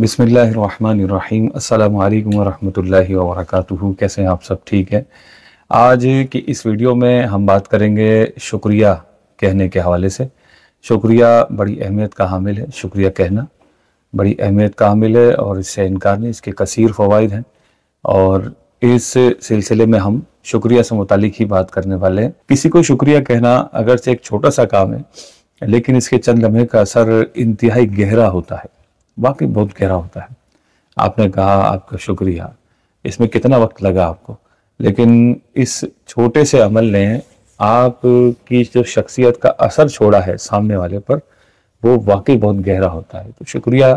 बिसमीम् अल्लाम वरहमतुल्लाहि कैसे हैं आप सब ठीक है आज की इस वीडियो में हम बात करेंगे शुक्रिया कहने के हवाले से शुक्रिया बड़ी अहमियत का हामिल है शुक्रिया कहना बड़ी अहमियत का हामिल है और इससे इनकार नहीं इसके कसीर फ़वाद हैं और इस सिलसिले में हम शुक्रिया से मुतलिक ही बात करने वाले हैं किसी को शुक्रिया कहना अगर से एक छोटा सा काम है लेकिन इसके चंद लम्हे का असर इंतहाई गहरा होता है वाकई बहुत गहरा होता है आपने कहा आपका शुक्रिया इसमें कितना वक्त लगा आपको लेकिन इस छोटे से अमल ने आपकी जो शख्सियत का असर छोड़ा है सामने वाले पर वो वाकई बहुत गहरा होता है तो शुक्रिया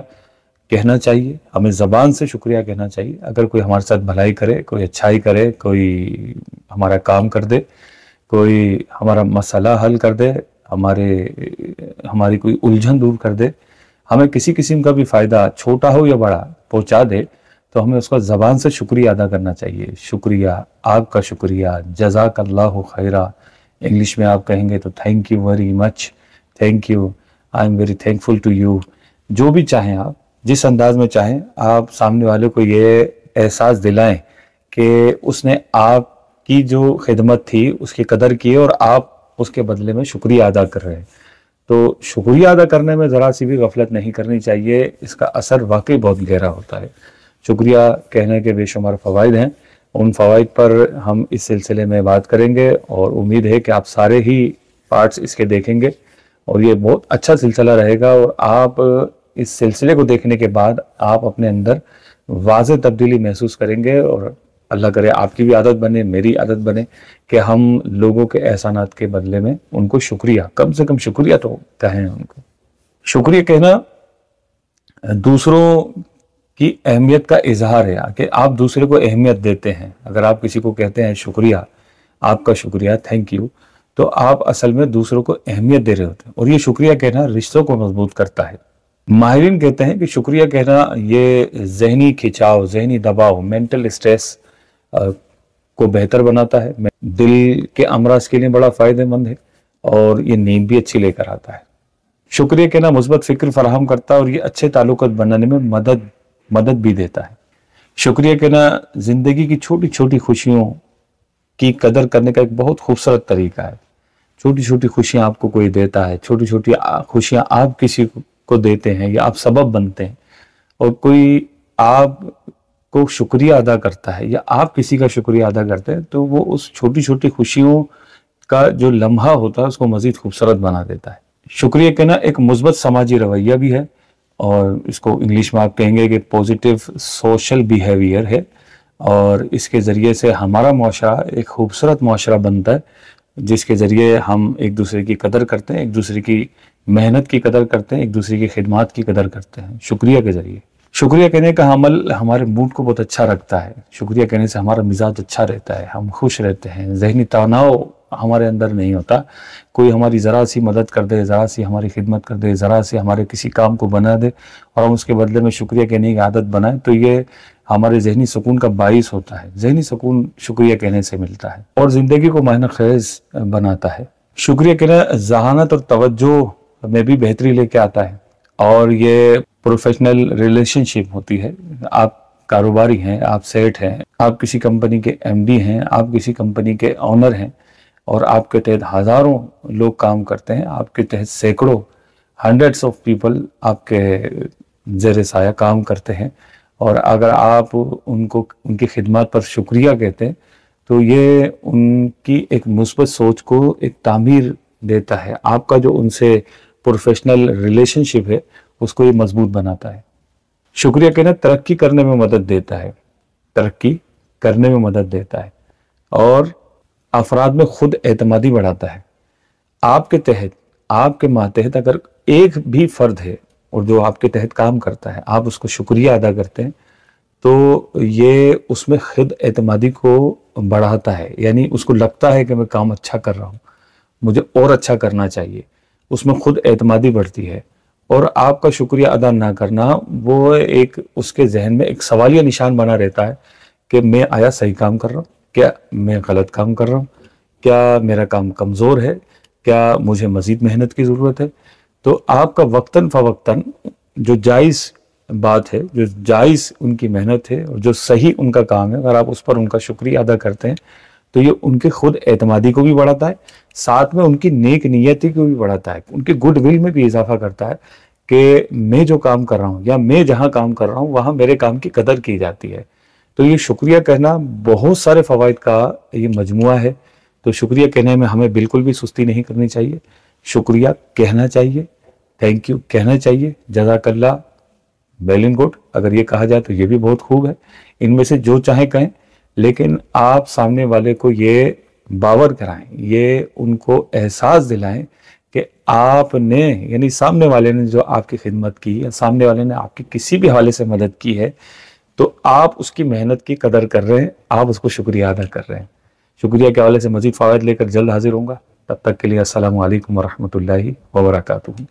कहना चाहिए हमें ज़बान से शुक्रिया कहना चाहिए अगर कोई हमारे साथ भलाई करे कोई अच्छाई करे कोई हमारा काम कर दे कोई हमारा मसला हल कर दे हमारे हमारी कोई उलझन दूर कर दे हमें किसी किस्म का भी फ़ायदा छोटा हो या बड़ा पहुंचा दे तो हमें उसका ज़बान से शुक्रिया अदा करना चाहिए शुक्रिया आपका शुक्रिया जजाक अल्लाह खैरा इंग्लिश में आप कहेंगे तो thank you very much thank you I am very thankful to you जो भी चाहें आप जिस अंदाज में चाहें आप सामने वाले को ये एहसास दिलाएं कि उसने आपकी जो खिदमत थी उसकी कदर की और आप उसके बदले में शुक्रिया अदा कर रहे हैं तो शुक्रिया अदा करने में ज़रा सी भी गफलत नहीं करनी चाहिए इसका असर वाकई बहुत गहरा होता है शुक्रिया कहने के बेशुमार फ़वाद हैं उन फ़वाद पर हम इस सिलसिले में बात करेंगे और उम्मीद है कि आप सारे ही पार्ट्स इसके देखेंगे और ये बहुत अच्छा सिलसिला रहेगा और आप इस सिलसिले को देखने के बाद आप अपने अंदर वाज तब्दीली महसूस करेंगे और अल्लाह करे आपकी भी आदत बने मेरी आदत बने कि हम लोगों के एहसानात के बदले में उनको शुक्रिया कम से कम शुक्रिया तो कहें उनको शुक्रिया कहना दूसरों की अहमियत का इजहार है कि आप दूसरे को अहमियत देते हैं अगर आप किसी को कहते हैं शुक्रिया आपका शुक्रिया थैंक यू तो आप असल में दूसरों को अहमियत दे रहे होते हैं और ये शुक्रिया कहना रिश्तों को मजबूत करता है माहरीन कहते हैं कि शुक्रिया कहना ये जहनी खिंचाव जहनी दबाव मेंटल स्ट्रेस को बेहतर बनाता है दिल के अमराज के लिए बड़ा फ़ायदेमंद है और ये नींद भी अच्छी लेकर आता है शुक्रिया कहना मुस्बत फिक्र फराहम करता है और ये अच्छे ताल्लुक बनाने में मदद मदद भी देता है शुक्रिया कहना ज़िंदगी की छोटी छोटी खुशियों की कदर करने का एक बहुत खूबसूरत तरीका है छोटी छोटी खुशियाँ आपको कोई देता है छोटी छोटी खुशियाँ आप किसी को देते हैं या आप सबब बनते हैं और कोई आप को शुक्रिया अदा करता है या आप किसी का शुक्रिया अदा करते हैं तो वो उस छोटी छोटी खुशियों का जो लम्हा होता है उसको मज़ीद खूबसूरत बना देता है शुक्रिया कहना एक मुस्बत समाजी रवैया भी है और इसको इंग्लिश में आप कहेंगे कि पॉजिटिव सोशल बिहेवियर है और इसके ज़रिए से हमारा माशरा एक खूबसूरत माशरा बनता है जिसके ज़रिए हम एक दूसरे की कदर करते हैं एक दूसरे की मेहनत की कदर करते हैं एक दूसरे की खिदमत की कदर करते हैं शुक्रिया के ज़रिए शुक्रिया कहने का अमल हमारे मूड को बहुत अच्छा रखता है शुक्रिया कहने से हमारा मिजाज अच्छा रहता है हम खुश रहते हैं जहनी तनाव हमारे अंदर नहीं होता कोई हमारी ज़रा सी मदद कर दे ज़रा सी हमारी खिदमत कर दे ज़रा सी हमारे किसी काम को बना दे और हम उसके बदले में शुक्रिया कहने की आदत बनाए तो ये हमारे जहनी सुकून का बायस होता है जहनी सुकून शुक्रिया कहने से मिलता है और ज़िंदगी को महन खैज़ बनाता है शुक्रिया कहना जहानत और तवज्जो में भी बेहतरी लेके आता है और ये प्रोफेशनल रिलेशनशिप होती है आप कारोबारी हैं आप सेठ हैं आप किसी कंपनी के एमडी हैं आप किसी कंपनी के ऑनर हैं और आपके तहत हज़ारों लोग काम करते हैं आपके तहत सैकड़ों हंड्रेड्स ऑफ पीपल आपके जेर साया काम करते हैं और अगर आप उनको उनकी खिदमत पर शुक्रिया कहते हैं तो ये उनकी एक मुस्बत सोच को एक तामीर देता है आपका जो उनसे प्रोफेशनल रिलेशनशिप है उसको ये मजबूत बनाता है शुक्रिया कहना तरक्की करने में मदद देता है तरक्की करने में मदद देता है और अफराद में खुद एतमादी बढ़ाता है आपके तहत आपके मातहत अगर एक भी फ़र्द है और जो आपके तहत काम करता है आप उसको शुक्रिया अदा करते हैं तो ये उसमें खुद एतमादी को बढ़ाता है यानी उसको लगता है कि मैं काम अच्छा कर रहा हूँ मुझे और अच्छा करना चाहिए उसमें खुद एतमादी बढ़ती है और आपका शुक्रिया अदा ना करना वो एक उसके जहन में एक सवालिया निशान बना रहता है कि मैं आया सही काम कर रहा हूँ क्या मैं गलत काम कर रहा हूँ क्या मेरा काम कमज़ोर है क्या मुझे मज़ीद मेहनत की ज़रूरत है तो आपका वक्ता फ़वक्ता जो जायज़ बात है जो जायज़ उनकी मेहनत है और जो सही उनका काम है अगर आप उस पर उनका शुक्रिया अदा करते हैं तो ये उनके खुद एतमादी को भी बढ़ाता है साथ में उनकी नेक नीयती को भी बढ़ाता है उनके गुडविल में भी इजाफा करता है कि मैं जो काम कर रहा हूँ या मैं जहाँ काम कर रहा हूँ वहाँ मेरे काम की कदर की जाती है तो ये शुक्रिया कहना बहुत सारे फ़वाद का ये मजमु है तो शुक्रिया कहने में हमें बिल्कुल भी सुस्ती नहीं करनी चाहिए शुक्रिया कहना चाहिए थैंक यू कहना चाहिए जजाकल्ला वेल एंड गुड अगर ये कहा जाए तो ये भी बहुत खूब है इनमें से जो चाहे कहें लेकिन आप सामने वाले को ये बावर कराएं ये उनको एहसास दिलाएं कि आपने यानी सामने वाले ने जो आपकी खिदमत की या सामने वाले ने आपकी किसी भी हवाले से मदद की है तो आप उसकी मेहनत की कदर कर रहे हैं आप उसको शुक्रिया अदा कर रहे हैं शुक्रिया के हवाले से मजीद फ़वाद लेकर जल्द हाजिर होंगे तब तक के लिए असल वरहमल वरक